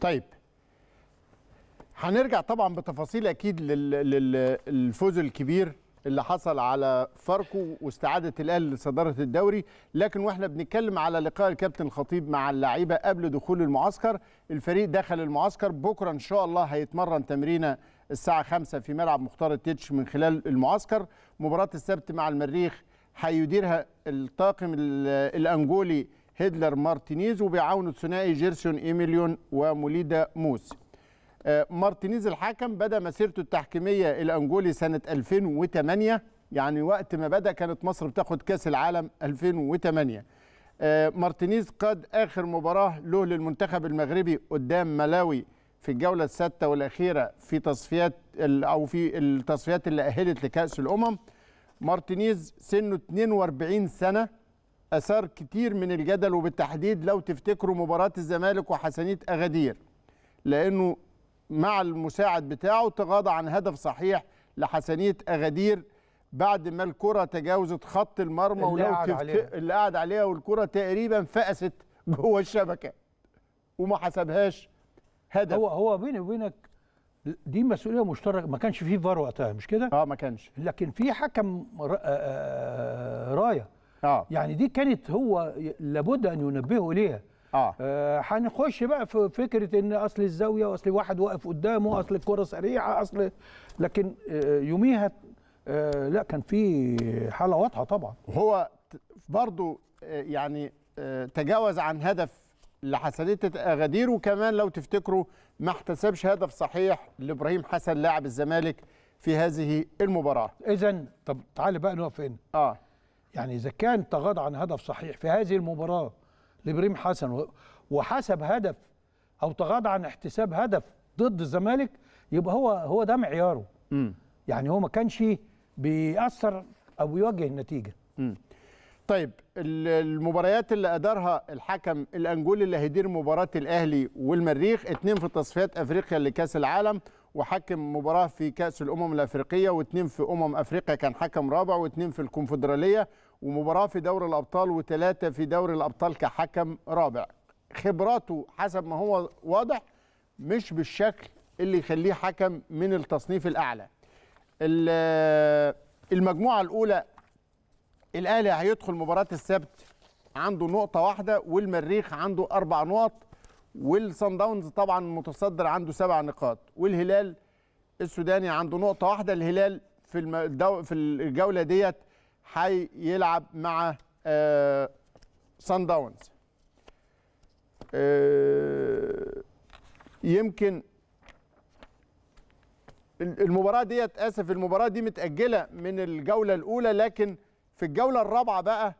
طيب هنرجع طبعا بتفاصيل اكيد للفوز الكبير اللي حصل على فاركو واستعاده الاهلي لصداره الدوري لكن واحنا بنتكلم على لقاء الكابتن الخطيب مع اللعيبه قبل دخول المعسكر الفريق دخل المعسكر بكره ان شاء الله هيتمرن تمرينه الساعه 5 في ملعب مختار التيتش من خلال المعسكر مباراه السبت مع المريخ هيديرها الطاقم الانجولي هيدلر مارتينيز وبيعاون الثنائي جيرسون إيميليون وموليدا موس آه، مارتينيز الحكم بدا مسيرته التحكيميه الانجولي سنه 2008 يعني وقت ما بدا كانت مصر بتاخد كاس العالم 2008 آه، مارتينيز قاد اخر مباراه له للمنتخب المغربي قدام ملاوي في الجوله السادسه والاخيره في تصفيات او في التصفيات اللي اهلت لكاس الامم مارتينيز سنه 42 سنه اثار كتير من الجدل وبالتحديد لو تفتكروا مباراه الزمالك وحسنيه اغادير لانه مع المساعد بتاعه تغاضى عن هدف صحيح لحسنيه اغادير بعد ما الكره تجاوزت خط المرمى اللي قاعد عليها اللي قاعد عليها والكره تقريبا فقست جوه الشبكه وما حسبهاش هدف هو هو بيني وبينك دي مسؤوليه مشتركه ما كانش فيه فار وقتها مش كده؟ اه ما كانش لكن في حكم آآ آآ آه، آه، آه. يعني دي كانت هو لابد ان ينبهه اليها آه. آه هنخش بقى في فكره ان اصل الزاويه واصل واحد واقف قدامه اصل الكره سريعه اصل لكن آه، يوميها آه، لا كان في حاله واضحه طبعا وهو برضو آه، يعني تجاوز عن هدف لحسنيه اغادير وكمان لو تفتكروا ما احتسبش هدف صحيح لابراهيم حسن لاعب الزمالك في هذه المباراه اذا طب تعالى بقى نقف هنا اه يعني إذا كان تغاضى عن هدف صحيح في هذه المباراة لبريم حسن وحسب هدف أو تغاضى عن احتساب هدف ضد الزمالك يبقى هو هو ده معياره يعني هو ما كانش بيأثر أو يواجه النتيجة م. طيب المباريات اللي ادارها الحكم الانجولي اللي هيدير مباراه الاهلي والمريخ اثنين في تصفيات افريقيا لكاس العالم وحكم مباراه في كاس الامم الافريقيه واثنين في امم افريقيا كان حكم رابع واثنين في الكونفدراليه ومباراه في دوري الابطال وثلاثه في دوري الابطال كحكم رابع خبراته حسب ما هو واضح مش بالشكل اللي يخليه حكم من التصنيف الاعلى المجموعه الاولى الاهلي هيدخل مباراه السبت عنده نقطه واحده والمريخ عنده اربع نقط والصن داونز طبعا متصدر عنده سبع نقاط والهلال السوداني عنده نقطه واحده الهلال في في الجوله ديت هيلعب مع آه، صن داونز آه، يمكن المباراه ديت اسف المباراه دي متاجله من الجوله الاولى لكن في الجوله الرابعه بقى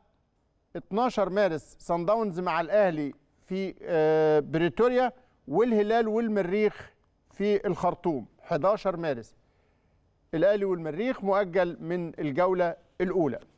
12 مارس سان داونز مع الاهلي في آه، بريتوريا والهلال والمريخ في الخرطوم 11 مارس الاهلي والمريخ مؤجل من الجوله الاولى